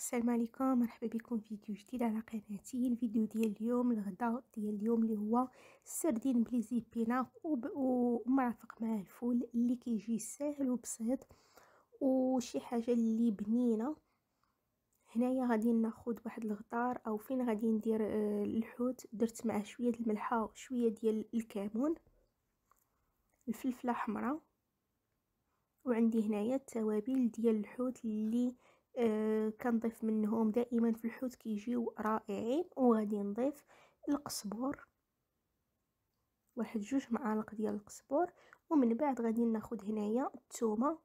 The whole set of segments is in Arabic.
السلام عليكم مرحبا بكم فيديو جديد على قناتي الفيديو ديال اليوم الغداء ديال اليوم اللي هو السردين بليزي بينا ومرافق مع الفول اللي كيجي ساهل وبسيط وشي حاجه اللي بنينه هنايا غادي ناخذ واحد الغدار او فين غادي ندير آه، الحوت درت معاه شويه الملحه وشويه ديال الكمون الفلفله حمراء وعندي هنايا التوابل ديال الحوت اللي أه كنضيف منهم دائما في الحوت كيجيو رائعين وغادي نضيف القزبور واحد جوج معالق ديال القزبور ومن بعد غادي ناخد هنايا الثومه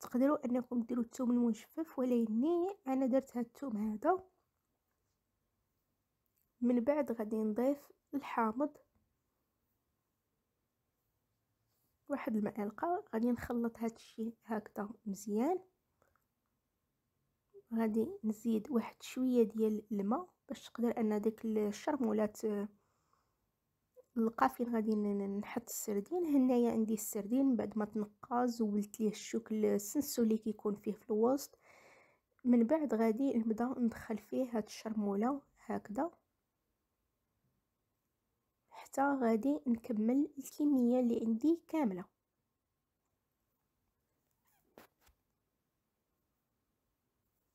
تقدروا انكم ديروا الثوم المجفف ولكن انا درت هاد الثوم هذا من بعد غادي نضيف الحامض واحد المعلقه غادي نخلط هذا الشيء هكذا مزيان غادي نزيد واحد شويه ديال الماء باش تقدر ان داك الشرمولات لقى فين غادي نحط السردين هنايا عندي السردين بعد ما تنقى زولت ليه الشكل السنسو اللي كيكون فيه في الوسط من بعد غادي نبدا ندخل فيه هاد الشرموله هكذا حتى غادي نكمل الكمية اللي عندي كاملة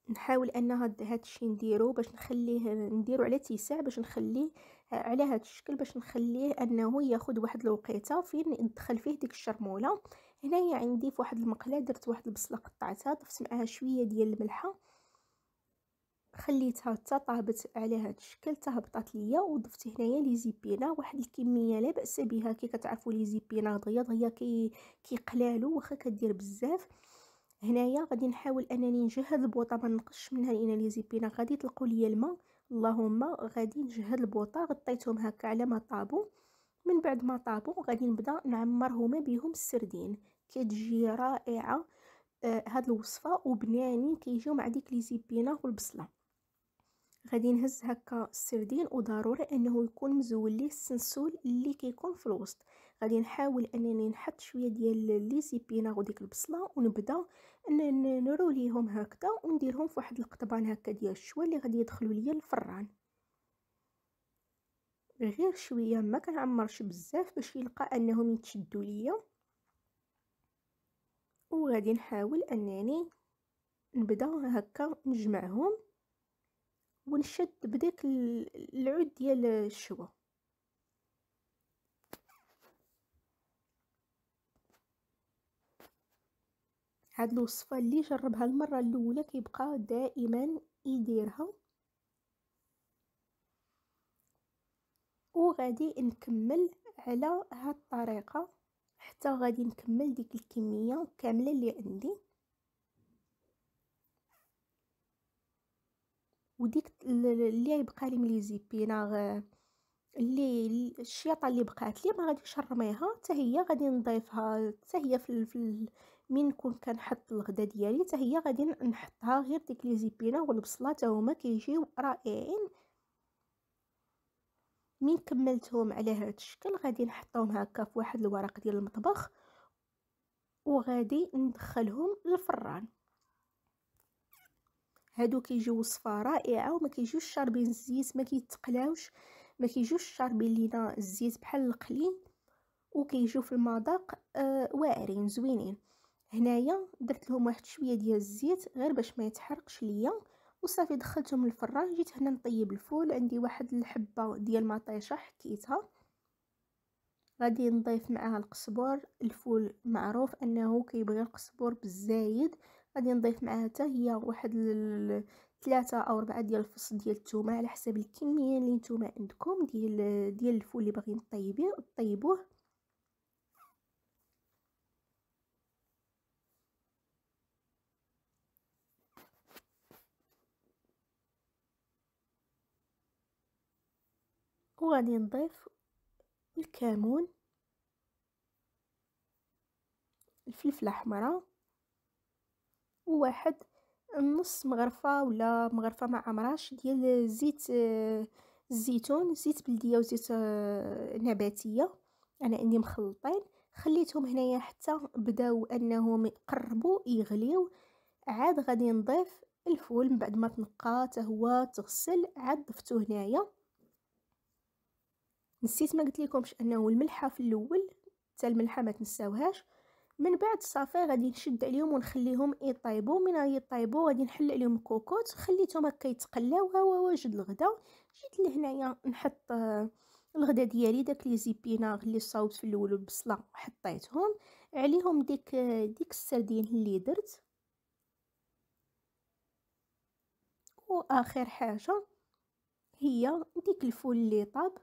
نحاول ان هاد هادشي نديرو باش نخليه نديرو على تيساع باش نخليه على هاد الشكل باش نخليه انه ياخد واحد الوقيته فين ندخل فيه ديك الشرموله هنايا عندي في واحد المقله درت واحد البصله قطعتها ضفت معاها شويه ديال الملحه خليتها حتى طابت على هذا الشكل حتى هبطات ليا وضفت هنايا لي زيبينا واحد الكميه لا باس بها كي كتعرفوا لي زيبينا دغيا دغيا كي كيقلالو واخا كدير بزاف هنايا غادي نحاول انني نجهد البوطه ما نقش منها لان لي زيبينا غادي تلقوا ليا الماء اللهم غادي نجهد البوطه غطيتهم هكا على ما طابو من بعد ما طابو غادي نبدا نعمرهما بهم السردين كتجي رائعه آه، هاد الوصفه وبنانين كيجيو مع ديك لي زيبينا والبصله غادي نهز هكا السردين وضروري انه يكون مزول ليه السنسول اللي كيكون في الوسط غادي نحاول انني نحط شويه ديال لي زيبينا وديك البصله ونبدا نروليهم هكذا ونديرهم في واحد القطبان هكا ديال الشوا اللي غادي يدخلوا ليا الفران غير شويه ما كنعمرش بزاف باش يلقى انهم يتشدوا ليا وغادي نحاول انني نبدا هكا نجمعهم ونشد بداك العود ديال الشوا هاد الوصفه اللي جربها المره الاولى كيبقى دائما يديرها وغادي نكمل على هاد الطريقه حتى غادي نكمل ديك الكميه كامله اللي عندي وديك اللي يبقى لي من لي زيبينا آه، اللي الشياطه اللي بقات لي ما غاديش نرميها حتى هي غادي نضيفها حتى هي في, في من نكون كنحط الغدا ديالي حتى هي غادي نحطها غير ديك لي زيبينا والبصله حتى هما كيجيو رائعين من كملتهم على هذا الشكل غادي نحطهم هكا في واحد الورق ديال المطبخ وغادي ندخلهم للفران هادو كيجيو وصفه رائعه وما كيجيوش شاربين الزيت ما كيتقلاوش ما كيجيوش شاربين لينا الزيت بحال القليل وكيجيو في المذاق آه واعرين زوينين هنايا درت لهم واحد شويه ديال الزيت غير باش ما يتحرقش ليا وصافي دخلتهم للفران جيت هنا نطيب الفول عندي واحد الحبه ديال مطيشه حكيتها غادي نضيف معها القزبر الفول معروف انه كيبغي القزبر بزايد غادي نضيف معها حتى هي واحد ثلاثة او ربعة ديال الفص ديال الثومه على حسب الكميه اللي نتوما عندكم ديال ديال الفول اللي باغيين طيبيه طيبوه وغادي نضيف الكمون الفلفله حمراء وواحد نص مغرفه ولا مغرفه مع عمراش ديال زيت الزيتون زيت بلديه وزيت نباتيه انا عندي مخلطين خليتهم هنايا حتى بداو انهم يقربوا يغليو عاد غادي نضيف الفول من بعد ما تنقى حتى هو تغسل عاد ضفتو هنايا نسيت ما قلت لكمش انه الملحه في الاول حتى الملحه ما تنساوهاش من بعد صافي غادي نشد عليهم ونخليهم يطيبوا من يطيبوا غادي نحل عليهم كوكوت خليتهم هكا يتقلاو ها هو واجد الغدا جيت لهنايا نحط آه، الغدا ديالي داك لي زيبيناغ اللي صاوبت في الاول البصله حطيتهم عليهم ديك آه، ديك السردين اللي درت واخر حاجه هي ديك الفول اللي طاب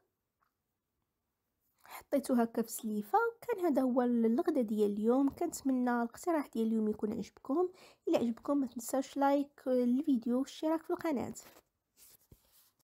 حطيته هكا في سليفه كان هذا هو الغداء ديال اليوم كنتمنى الاقتراح ديال اليوم يكون عجبكم الى عجبكم ما تنساوش لايك للفيديو واشتراك في القناه